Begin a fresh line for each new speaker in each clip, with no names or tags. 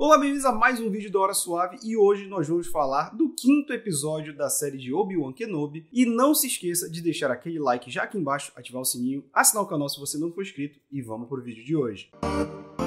Olá, bem-vindos a mais um vídeo da Hora Suave e hoje nós vamos falar do quinto episódio da série de Obi-Wan Kenobi. E não se esqueça de deixar aquele like já aqui embaixo, ativar o sininho, assinar o canal se você não for inscrito e vamos pro vídeo de hoje. Música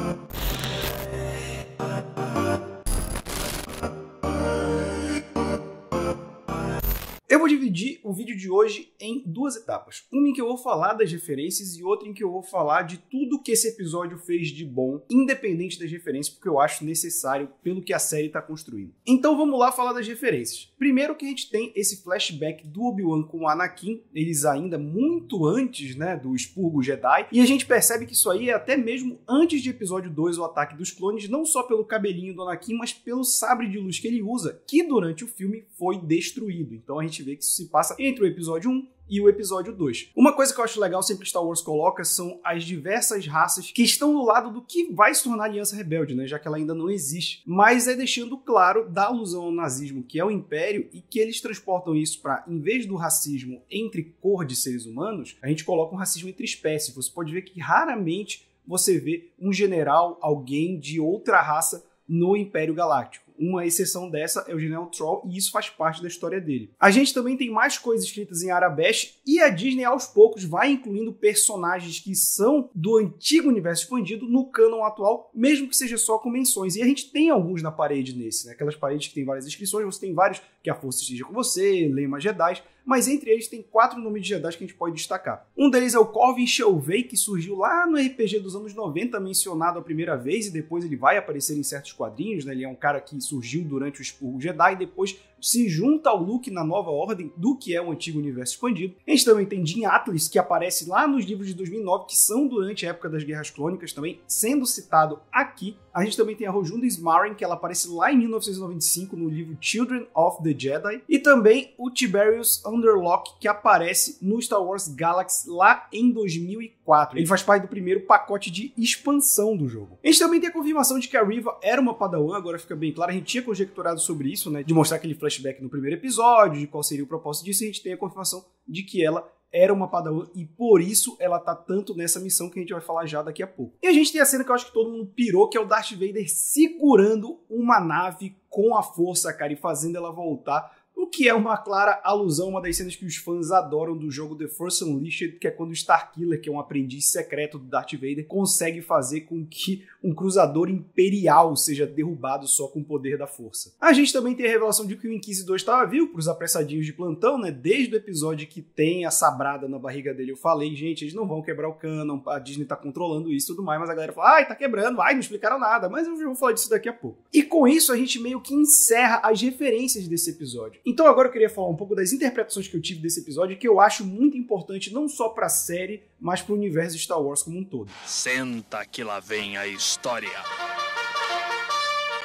Eu vou dividir o vídeo de hoje em duas etapas. Uma em que eu vou falar das referências e outra em que eu vou falar de tudo que esse episódio fez de bom, independente das referências, porque eu acho necessário pelo que a série está construindo. Então vamos lá falar das referências. Primeiro que a gente tem esse flashback do Obi-Wan com o Anakin, eles ainda muito antes, né, do expurgo Jedi, e a gente percebe que isso aí é até mesmo antes de episódio 2, o ataque dos clones, não só pelo cabelinho do Anakin, mas pelo sabre de luz que ele usa, que durante o filme foi destruído. Então a gente gente vê que isso se passa entre o episódio 1 e o episódio 2. Uma coisa que eu acho legal sempre que Star Wars coloca são as diversas raças que estão do lado do que vai se tornar a Aliança Rebelde, né? Já que ela ainda não existe. Mas é deixando claro da alusão ao nazismo, que é o império, e que eles transportam isso para, em vez do racismo entre cor de seres humanos, a gente coloca um racismo entre espécies. Você pode ver que raramente você vê um general, alguém de outra raça no Império Galáctico. Uma exceção dessa é o General Troll, e isso faz parte da história dele. A gente também tem mais coisas escritas em Arabesh, e a Disney aos poucos vai incluindo personagens que são do antigo universo expandido no canon atual, mesmo que seja só com menções. E a gente tem alguns na parede nesse, né? Aquelas paredes que tem várias inscrições, você tem vários que a força esteja com você, lema Jedi, mas entre eles tem quatro nomes de Jedi que a gente pode destacar. Um deles é o Corvin Shelvey, que surgiu lá no RPG dos anos 90, mencionado a primeira vez, e depois ele vai aparecer em certos quadrinhos, né? Ele é um cara que surgiu durante o Jedi e depois se junta ao Luke na nova ordem do que é o antigo universo expandido. A gente também tem Jean Atlas, que aparece lá nos livros de 2009, que são durante a época das Guerras Clônicas também, sendo citado aqui. A gente também tem a Rojunda Smarin, que ela aparece lá em 1995 no livro Children of the Jedi. E também o Tiberius Underlock, que aparece no Star Wars Galaxy lá em 2004. Ele faz parte do primeiro pacote de expansão do jogo. A gente também tem a confirmação de que a Riva era uma Padawan, agora fica bem claro, a gente tinha conjecturado sobre isso, né, de mostrar aquele flash flashback no primeiro episódio, de qual seria o propósito disso, e a gente tem a confirmação de que ela era uma Padawan e por isso ela tá tanto nessa missão que a gente vai falar já daqui a pouco. E a gente tem a cena que eu acho que todo mundo pirou, que é o Darth Vader segurando uma nave com a força, cara, e fazendo ela voltar o que é uma clara alusão a uma das cenas que os fãs adoram do jogo The Force Unleashed, que é quando o Starkiller, que é um aprendiz secreto do Darth Vader, consegue fazer com que um cruzador imperial seja derrubado só com o poder da força. A gente também tem a revelação de que o Inquisidor estava vivo para os apressadinhos de plantão, né? Desde o episódio que tem a sabrada na barriga dele, eu falei, gente, eles não vão quebrar o canon, a Disney tá controlando isso e tudo mais, mas a galera fala, ai, tá quebrando, ai, não explicaram nada, mas eu vou falar disso daqui a pouco. E com isso a gente meio que encerra as referências desse episódio. Então agora eu queria falar um pouco das interpretações que eu tive desse episódio, que eu acho muito importante não só para a série, mas para o universo de Star Wars como um todo. Senta que lá vem a história.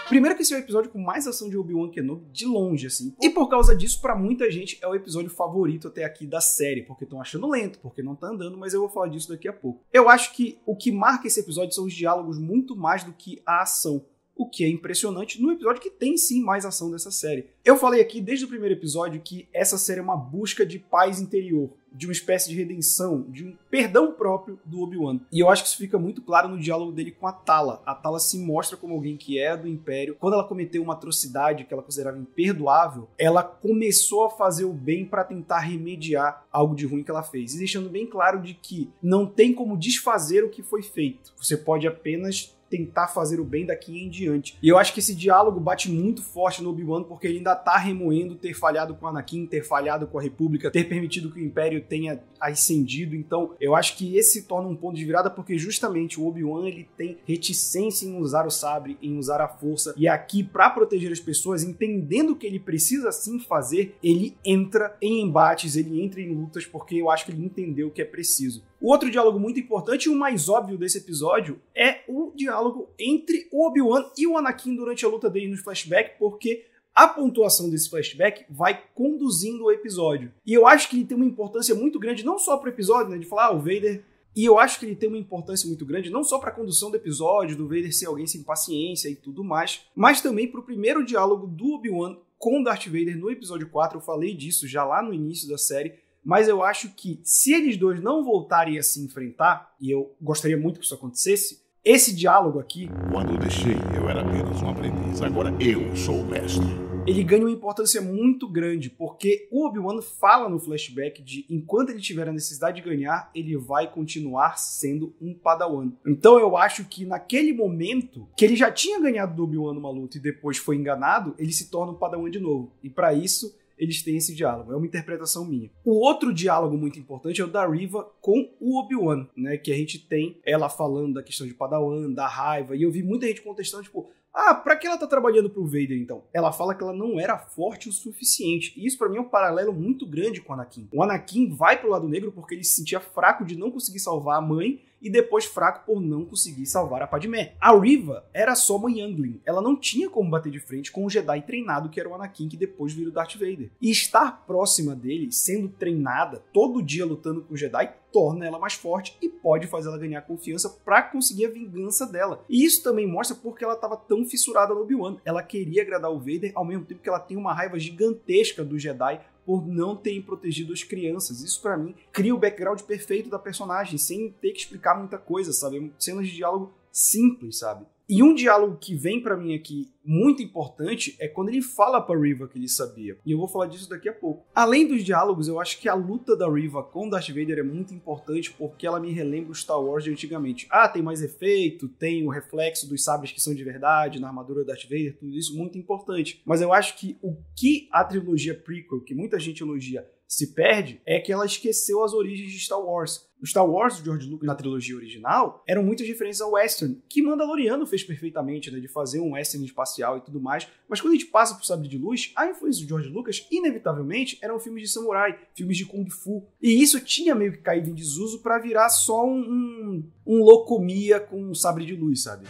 Primeiro que esse é o episódio com mais ação de Obi-Wan Kenobi de longe, assim. E por causa disso, para muita gente, é o episódio favorito até aqui da série, porque estão achando lento, porque não tá andando, mas eu vou falar disso daqui a pouco. Eu acho que o que marca esse episódio são os diálogos muito mais do que a ação o que é impressionante no episódio que tem sim mais ação dessa série. Eu falei aqui desde o primeiro episódio que essa série é uma busca de paz interior, de uma espécie de redenção, de um perdão próprio do Obi-Wan. E eu acho que isso fica muito claro no diálogo dele com a Tala. A Tala se mostra como alguém que é do Império. Quando ela cometeu uma atrocidade que ela considerava imperdoável, ela começou a fazer o bem para tentar remediar algo de ruim que ela fez, e deixando bem claro de que não tem como desfazer o que foi feito. Você pode apenas tentar fazer o bem daqui em diante. E eu acho que esse diálogo bate muito forte no Obi-Wan porque ele ainda tá remoendo ter falhado com Anakin, ter falhado com a República, ter permitido que o Império tenha ascendido. Então, eu acho que esse torna um ponto de virada porque justamente o Obi-Wan ele tem reticência em usar o sabre, em usar a força. E aqui, para proteger as pessoas, entendendo que ele precisa sim fazer, ele entra em embates, ele entra em lutas porque eu acho que ele entendeu o que é preciso. O outro diálogo muito importante e o mais óbvio desse episódio é o diálogo entre o Obi-Wan e o Anakin durante a luta dele no flashback, porque a pontuação desse flashback vai conduzindo o episódio. E eu acho que ele tem uma importância muito grande, não só para o episódio, né, de falar, ah, o Vader. E eu acho que ele tem uma importância muito grande, não só para a condução do episódio, do Vader ser alguém sem paciência e tudo mais, mas também para o primeiro diálogo do Obi-Wan com Darth Vader no episódio 4. Eu falei disso já lá no início da série mas eu acho que se eles dois não voltarem a se enfrentar, e eu gostaria muito que isso acontecesse, esse diálogo aqui. Quando deixei, eu era apenas um aprendiz, agora eu sou o mestre. Ele ganha uma importância muito grande, porque o Obi-Wan fala no flashback de enquanto ele tiver a necessidade de ganhar, ele vai continuar sendo um padawan. Então eu acho que naquele momento que ele já tinha ganhado do Obi-Wan numa luta e depois foi enganado, ele se torna um padawan de novo. E para isso, eles têm esse diálogo. É uma interpretação minha. O outro diálogo muito importante é o da Riva com o Obi-Wan, né? Que a gente tem ela falando da questão de Padawan, da raiva, e eu vi muita gente contestando, tipo, ah, pra que ela tá trabalhando pro Vader então? Ela fala que ela não era forte o suficiente. E isso para mim é um paralelo muito grande com o Anakin. O Anakin vai pro lado negro porque ele se sentia fraco de não conseguir salvar a mãe e depois fraco por não conseguir salvar a Padmé. A Riva era só uma Youngling, ela não tinha como bater de frente com um Jedi treinado que era o Anakin que depois vira o Darth Vader. E estar próxima dele, sendo treinada todo dia lutando com o Jedi, torna ela mais forte e pode fazer ela ganhar confiança para conseguir a vingança dela. E isso também mostra porque ela estava tão fissurada no Obi-Wan. Ela queria agradar o Vader ao mesmo tempo que ela tem uma raiva gigantesca do Jedi por não terem protegido as crianças. Isso para mim cria o background perfeito da personagem, sem ter que explicar muita coisa, sabe? Cenas de diálogo simples, sabe? E um diálogo que vem para mim aqui muito importante é quando ele fala para Riva que ele sabia. E eu vou falar disso daqui a pouco. Além dos diálogos, eu acho que a luta da Riva com Darth Vader é muito importante porque ela me relembra o Star Wars de antigamente. Ah, tem mais efeito, tem o reflexo dos sabres que são de verdade na armadura do Darth Vader, tudo isso muito importante. Mas eu acho que o que a trilogia prequel, que muita gente elogia, se perde é que ela esqueceu as origens de Star Wars. O Star Wars do George Lucas na trilogia original eram muitas referências ao western, que Mandaloriano fez perfeitamente, né, de fazer um western espacial e tudo mais. Mas quando a gente passa pro Sabre de Luz, a influência do George Lucas inevitavelmente eram filmes de samurai, filmes de kung fu, e isso tinha meio que caído em desuso para virar só um, um, um locomia com um Sabre de Luz, sabe?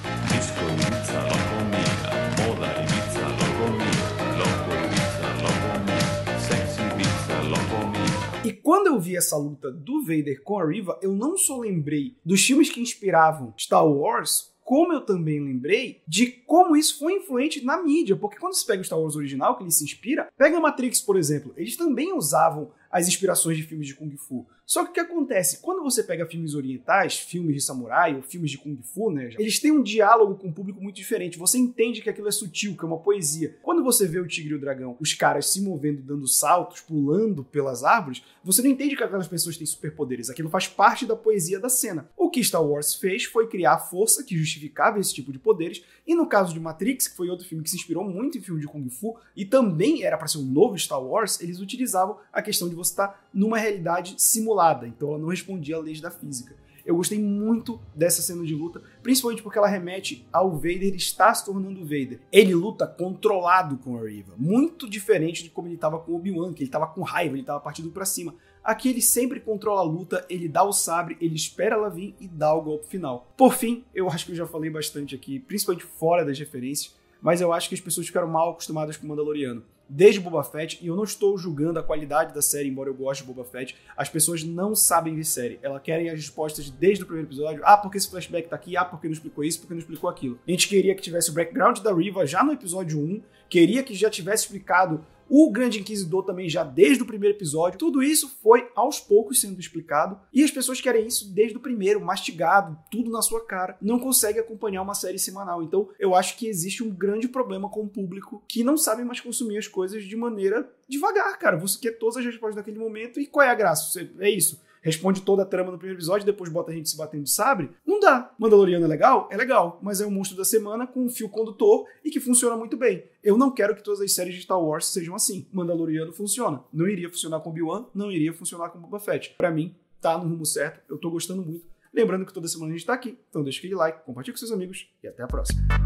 E quando eu vi essa luta do Vader com a Riva, eu não só lembrei dos filmes que inspiravam Star Wars, como eu também lembrei de como isso foi influente na mídia, porque quando se pega o Star Wars original, que ele se inspira, pega a Matrix, por exemplo, eles também usavam as inspirações de filmes de Kung Fu. Só que o que acontece? Quando você pega filmes orientais, filmes de samurai ou filmes de Kung Fu, né? Eles têm um diálogo com o público muito diferente. Você entende que aquilo é sutil, que é uma poesia. Quando você vê o Tigre e o Dragão, os caras se movendo, dando saltos, pulando pelas árvores, você não entende que aquelas pessoas têm superpoderes. Aquilo faz parte da poesia da cena. O que Star Wars fez foi criar a força que justificava esse tipo de poderes, e no caso de Matrix, que foi outro filme que se inspirou muito em filme de Kung Fu, e também era para ser um novo Star Wars, eles utilizavam a questão de você estar tá numa realidade simulada, então ela não respondia a leis da física. Eu gostei muito dessa cena de luta, principalmente porque ela remete ao Vader estar se tornando Vader. Ele luta controlado com a Riva, muito diferente de como ele estava com Obi-Wan, que ele estava com raiva, ele estava partindo para cima. Aqui ele sempre controla a luta, ele dá o sabre, ele espera ela vir e dá o golpe final. Por fim, eu acho que eu já falei bastante aqui, principalmente fora das referências, mas eu acho que as pessoas ficaram mal acostumadas com o Mandaloriano. Desde Boba Fett, e eu não estou julgando a qualidade da série, embora eu goste de Boba Fett, as pessoas não sabem de série. Elas querem as respostas desde o primeiro episódio. Ah, porque esse flashback tá aqui? Ah, porque não explicou isso? Porque não explicou aquilo? A gente queria que tivesse o background da Riva já no episódio 1, queria que já tivesse explicado o Grande Inquisidor também já desde o primeiro episódio. Tudo isso foi aos poucos sendo explicado e as pessoas querem isso desde o primeiro, mastigado, tudo na sua cara. Não consegue acompanhar uma série semanal. Então, eu acho que existe um grande problema com o público que não sabe mais consumir as coisas de maneira devagar, cara. Você quer todas as respostas naquele momento e qual é a graça? É isso responde toda a trama no primeiro episódio, depois bota a gente se batendo de sabre, não dá. Mandaloriano é legal? É legal, mas é um monstro da semana com um fio condutor e que funciona muito bem. Eu não quero que todas as séries de Star Wars sejam assim. Mandaloriano funciona. Não iria funcionar com Obi-Wan, não iria funcionar com Boba Fett. Pra mim, tá no rumo certo, eu tô gostando muito. Lembrando que toda semana a gente tá aqui, então deixa aquele like, compartilha com seus amigos e até a próxima.